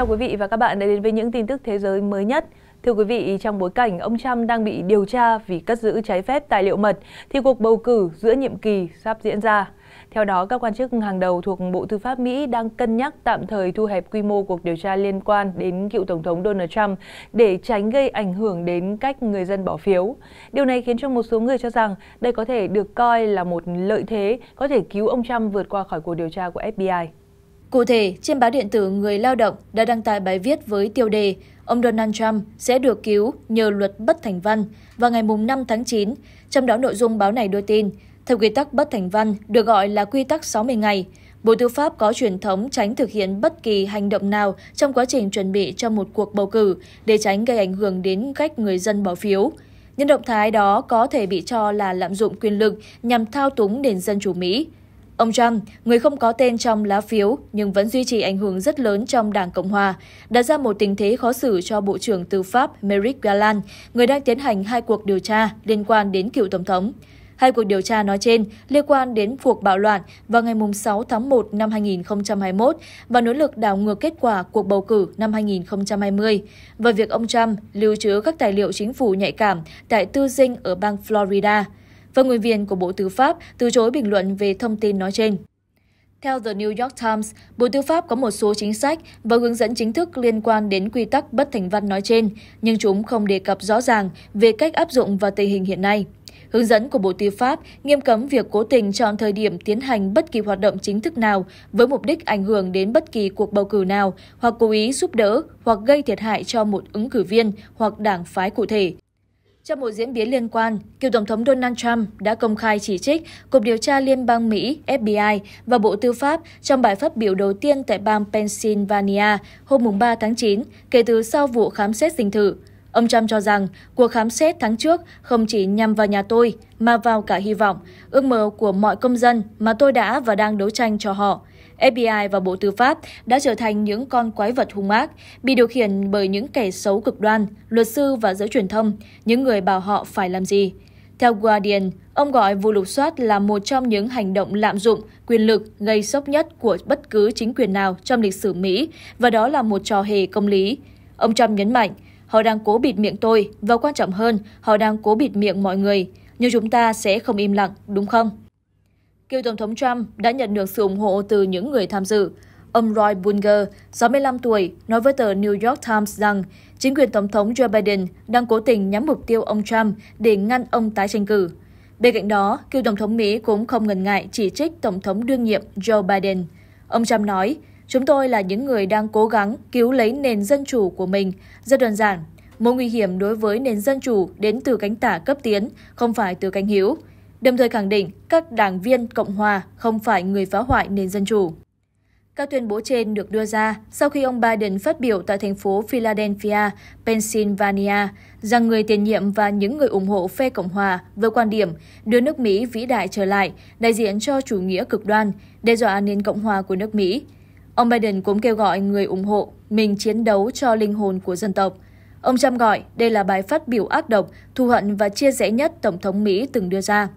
chào quý vị và các bạn đã đến với những tin tức thế giới mới nhất. Thưa quý vị, trong bối cảnh ông Trump đang bị điều tra vì cất giữ trái phép tài liệu mật, thì cuộc bầu cử giữa nhiệm kỳ sắp diễn ra. Theo đó, các quan chức hàng đầu thuộc Bộ Tư pháp Mỹ đang cân nhắc tạm thời thu hẹp quy mô cuộc điều tra liên quan đến cựu Tổng thống Donald Trump để tránh gây ảnh hưởng đến cách người dân bỏ phiếu. Điều này khiến cho một số người cho rằng đây có thể được coi là một lợi thế có thể cứu ông Trump vượt qua khỏi cuộc điều tra của FBI. Cụ thể, trên báo điện tử Người Lao động đã đăng tải bài viết với tiêu đề Ông Donald Trump sẽ được cứu nhờ luật bất thành văn vào ngày 5 tháng 9, trong đó nội dung báo này đưa tin, theo quy tắc bất thành văn được gọi là quy tắc 60 ngày, Bộ Tư pháp có truyền thống tránh thực hiện bất kỳ hành động nào trong quá trình chuẩn bị cho một cuộc bầu cử để tránh gây ảnh hưởng đến cách người dân bỏ phiếu. Những động thái đó có thể bị cho là lạm dụng quyền lực nhằm thao túng nền dân chủ Mỹ. Ông Trump, người không có tên trong lá phiếu nhưng vẫn duy trì ảnh hưởng rất lớn trong Đảng Cộng Hòa, đã ra một tình thế khó xử cho Bộ trưởng Tư pháp Merrick Garland, người đang tiến hành hai cuộc điều tra liên quan đến cựu Tổng thống. Hai cuộc điều tra nói trên liên quan đến cuộc bạo loạn vào ngày 6 tháng 1 năm 2021 và nỗ lực đảo ngược kết quả cuộc bầu cử năm 2020 và việc ông Trump lưu trữ các tài liệu chính phủ nhạy cảm tại tư dinh ở bang Florida – và ngôn viên của Bộ Tư pháp từ chối bình luận về thông tin nói trên. Theo The New York Times, Bộ Tư pháp có một số chính sách và hướng dẫn chính thức liên quan đến quy tắc bất thành văn nói trên, nhưng chúng không đề cập rõ ràng về cách áp dụng và tình hình hiện nay. Hướng dẫn của Bộ Tư pháp nghiêm cấm việc cố tình chọn thời điểm tiến hành bất kỳ hoạt động chính thức nào với mục đích ảnh hưởng đến bất kỳ cuộc bầu cử nào hoặc cố ý giúp đỡ hoặc gây thiệt hại cho một ứng cử viên hoặc đảng phái cụ thể. Trong một diễn biến liên quan, cựu Tổng thống Donald Trump đã công khai chỉ trích Cục Điều tra Liên bang Mỹ FBI và Bộ Tư pháp trong bài phát biểu đầu tiên tại bang Pennsylvania hôm 3 tháng 9 kể từ sau vụ khám xét dinh thự. Ông Trump cho rằng cuộc khám xét tháng trước không chỉ nhằm vào nhà tôi, mà vào cả hy vọng, ước mơ của mọi công dân mà tôi đã và đang đấu tranh cho họ. FBI và Bộ Tư pháp đã trở thành những con quái vật hung ác, bị điều khiển bởi những kẻ xấu cực đoan, luật sư và giới truyền thông, những người bảo họ phải làm gì. Theo Guardian, ông gọi vụ lục soát là một trong những hành động lạm dụng, quyền lực gây sốc nhất của bất cứ chính quyền nào trong lịch sử Mỹ, và đó là một trò hề công lý. Ông Trump nhấn mạnh, họ đang cố bịt miệng tôi, và quan trọng hơn, họ đang cố bịt miệng mọi người. Nhưng chúng ta sẽ không im lặng, đúng không? cựu Tổng thống Trump đã nhận được sự ủng hộ từ những người tham dự. Ông Roy Bunger, 65 tuổi, nói với tờ New York Times rằng chính quyền Tổng thống Joe Biden đang cố tình nhắm mục tiêu ông Trump để ngăn ông tái tranh cử. Bên cạnh đó, cựu Tổng thống Mỹ cũng không ngần ngại chỉ trích Tổng thống đương nhiệm Joe Biden. Ông Trump nói, Chúng tôi là những người đang cố gắng cứu lấy nền dân chủ của mình. Rất đơn giản, mối nguy hiểm đối với nền dân chủ đến từ cánh tả cấp tiến, không phải từ cánh hữu đồng thời khẳng định các đảng viên Cộng hòa không phải người phá hoại nền dân chủ. Các tuyên bố trên được đưa ra sau khi ông Biden phát biểu tại thành phố Philadelphia, Pennsylvania, rằng người tiền nhiệm và những người ủng hộ phe Cộng Hòa với quan điểm đưa nước Mỹ vĩ đại trở lại, đại diện cho chủ nghĩa cực đoan, đe dọa nền Cộng Hòa của nước Mỹ. Ông Biden cũng kêu gọi người ủng hộ mình chiến đấu cho linh hồn của dân tộc. Ông Trump gọi đây là bài phát biểu ác độc, thù hận và chia rẽ nhất Tổng thống Mỹ từng đưa ra.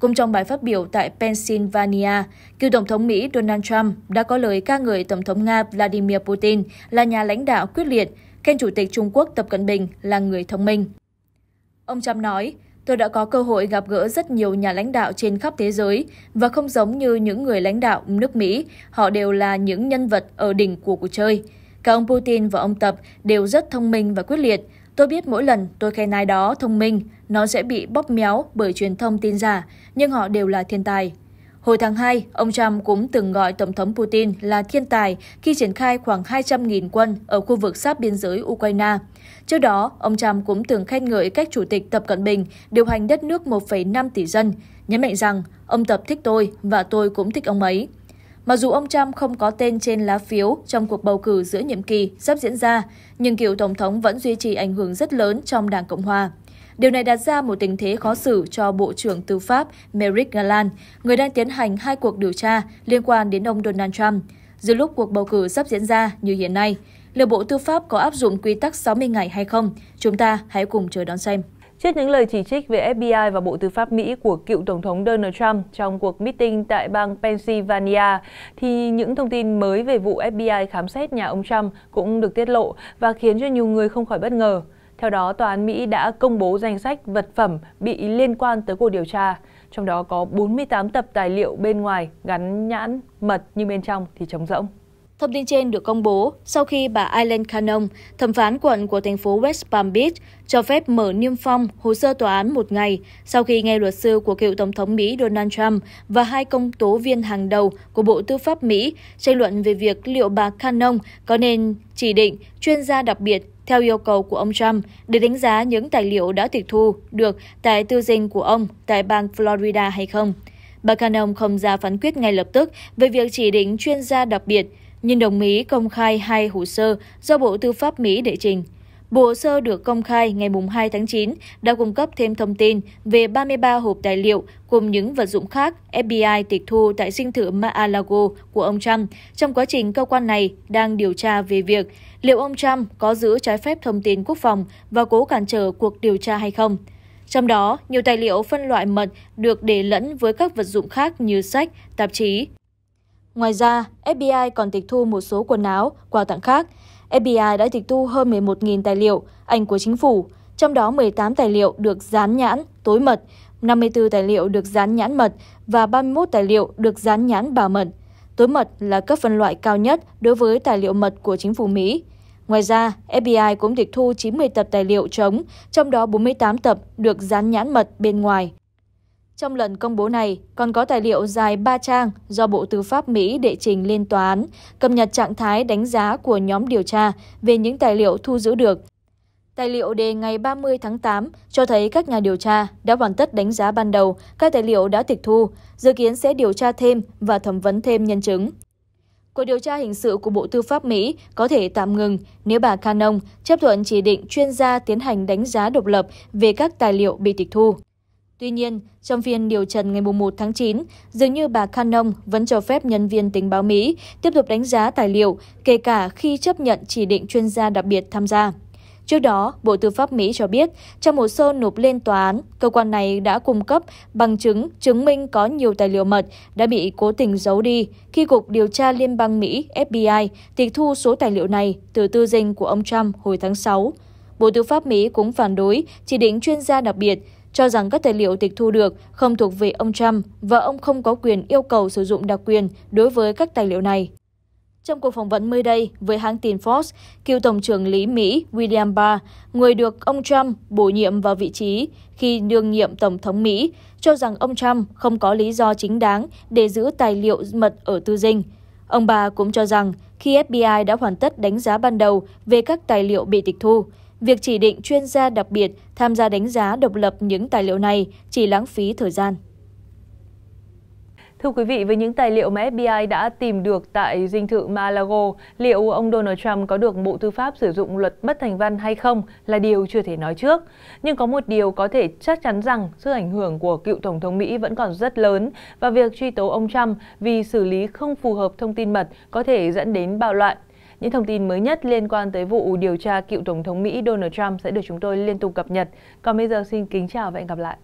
Cũng trong bài phát biểu tại Pennsylvania, cựu Tổng thống Mỹ Donald Trump đã có lời ca ngợi Tổng thống Nga Vladimir Putin là nhà lãnh đạo quyết liệt, khen Chủ tịch Trung Quốc Tập Cận Bình là người thông minh. Ông Trump nói, tôi đã có cơ hội gặp gỡ rất nhiều nhà lãnh đạo trên khắp thế giới và không giống như những người lãnh đạo nước Mỹ, họ đều là những nhân vật ở đỉnh của cuộc chơi. Cả ông Putin và ông Tập đều rất thông minh và quyết liệt, Tôi biết mỗi lần tôi khen ai đó thông minh, nó sẽ bị bóp méo bởi truyền thông tin giả, nhưng họ đều là thiên tài. Hồi tháng 2, ông Trump cũng từng gọi Tổng thống Putin là thiên tài khi triển khai khoảng 200.000 quân ở khu vực sát biên giới Ukraine. Trước đó, ông Trump cũng từng khen ngợi cách Chủ tịch Tập Cận Bình điều hành đất nước 1,5 tỷ dân, nhấn mạnh rằng ông Tập thích tôi và tôi cũng thích ông ấy. Mặc dù ông Trump không có tên trên lá phiếu trong cuộc bầu cử giữa nhiệm kỳ sắp diễn ra, nhưng cựu Tổng thống vẫn duy trì ảnh hưởng rất lớn trong Đảng Cộng Hòa. Điều này đặt ra một tình thế khó xử cho Bộ trưởng Tư pháp Merrick Garland, người đang tiến hành hai cuộc điều tra liên quan đến ông Donald Trump. Giữa lúc cuộc bầu cử sắp diễn ra như hiện nay, liệu Bộ Tư pháp có áp dụng quy tắc 60 ngày hay không? Chúng ta hãy cùng chờ đón xem. Trước những lời chỉ trích về FBI và Bộ Tư pháp Mỹ của cựu Tổng thống Donald Trump trong cuộc meeting tại bang Pennsylvania, thì những thông tin mới về vụ FBI khám xét nhà ông Trump cũng được tiết lộ và khiến cho nhiều người không khỏi bất ngờ. Theo đó, Tòa án Mỹ đã công bố danh sách vật phẩm bị liên quan tới cuộc điều tra, trong đó có 48 tập tài liệu bên ngoài gắn nhãn mật nhưng bên trong thì trống rỗng. Thông tin trên được công bố sau khi bà Aileen Cannon, thẩm phán quận của thành phố West Palm Beach, cho phép mở niêm phong hồ sơ tòa án một ngày sau khi nghe luật sư của cựu Tổng thống Mỹ Donald Trump và hai công tố viên hàng đầu của Bộ Tư pháp Mỹ tranh luận về việc liệu bà Cannon có nên chỉ định chuyên gia đặc biệt theo yêu cầu của ông Trump để đánh giá những tài liệu đã tịch thu được tại tư dinh của ông tại bang Florida hay không. Bà Cannon không ra phán quyết ngay lập tức về việc chỉ định chuyên gia đặc biệt, nhưng đồng Mỹ công khai hai hồ sơ do Bộ Tư pháp Mỹ đệ trình. Bộ hồ sơ được công khai ngày 2 tháng 9 đã cung cấp thêm thông tin về 33 hộp tài liệu cùng những vật dụng khác FBI tịch thu tại sinh thự Mar-a-Lago của ông Trump trong quá trình cơ quan này đang điều tra về việc liệu ông Trump có giữ trái phép thông tin quốc phòng và cố cản trở cuộc điều tra hay không. Trong đó, nhiều tài liệu phân loại mật được để lẫn với các vật dụng khác như sách, tạp chí, Ngoài ra, FBI còn tịch thu một số quần áo, quà tặng khác. FBI đã tịch thu hơn 11.000 tài liệu, ảnh của chính phủ, trong đó 18 tài liệu được dán nhãn tối mật, 54 tài liệu được dán nhãn mật và 31 tài liệu được dán nhãn bảo mật. Tối mật là cấp phân loại cao nhất đối với tài liệu mật của chính phủ Mỹ. Ngoài ra, FBI cũng tịch thu 90 tập tài liệu chống trong đó 48 tập được dán nhãn mật bên ngoài. Trong lần công bố này, còn có tài liệu dài 3 trang do Bộ Tư pháp Mỹ đệ trình lên tòa án, cập nhật trạng thái đánh giá của nhóm điều tra về những tài liệu thu giữ được. Tài liệu đề ngày 30 tháng 8 cho thấy các nhà điều tra đã hoàn tất đánh giá ban đầu các tài liệu đã tịch thu, dự kiến sẽ điều tra thêm và thẩm vấn thêm nhân chứng. Cuộc điều tra hình sự của Bộ Tư pháp Mỹ có thể tạm ngừng nếu bà Canon chấp thuận chỉ định chuyên gia tiến hành đánh giá độc lập về các tài liệu bị tịch thu. Tuy nhiên, trong phiên điều trần ngày 1 tháng 9, dường như bà Cannon vẫn cho phép nhân viên tình báo Mỹ tiếp tục đánh giá tài liệu, kể cả khi chấp nhận chỉ định chuyên gia đặc biệt tham gia. Trước đó, Bộ Tư pháp Mỹ cho biết, trong hồ sơ nộp lên tòa án, cơ quan này đã cung cấp bằng chứng chứng minh có nhiều tài liệu mật đã bị cố tình giấu đi khi Cục Điều tra Liên bang Mỹ FBI tịch thu số tài liệu này từ tư dinh của ông Trump hồi tháng 6. Bộ Tư pháp Mỹ cũng phản đối chỉ định chuyên gia đặc biệt cho rằng các tài liệu tịch thu được không thuộc về ông Trump và ông không có quyền yêu cầu sử dụng đặc quyền đối với các tài liệu này. Trong cuộc phỏng vấn mới đây với hãng tin Fox, cựu Tổng trưởng Lý Mỹ William Barr, người được ông Trump bổ nhiệm vào vị trí khi đương nhiệm Tổng thống Mỹ, cho rằng ông Trump không có lý do chính đáng để giữ tài liệu mật ở tư dinh. Ông Barr cũng cho rằng khi FBI đã hoàn tất đánh giá ban đầu về các tài liệu bị tịch thu, việc chỉ định chuyên gia đặc biệt tham gia đánh giá độc lập những tài liệu này chỉ lãng phí thời gian. Thưa quý vị, với những tài liệu mà FBI đã tìm được tại dinh thự Malago, liệu ông Donald Trump có được Bộ Tư pháp sử dụng luật bất thành văn hay không là điều chưa thể nói trước. Nhưng có một điều có thể chắc chắn rằng sức ảnh hưởng của cựu Tổng thống Mỹ vẫn còn rất lớn và việc truy tố ông Trump vì xử lý không phù hợp thông tin mật có thể dẫn đến bạo loạn những thông tin mới nhất liên quan tới vụ điều tra cựu Tổng thống Mỹ Donald Trump sẽ được chúng tôi liên tục cập nhật. Còn bây giờ xin kính chào và hẹn gặp lại.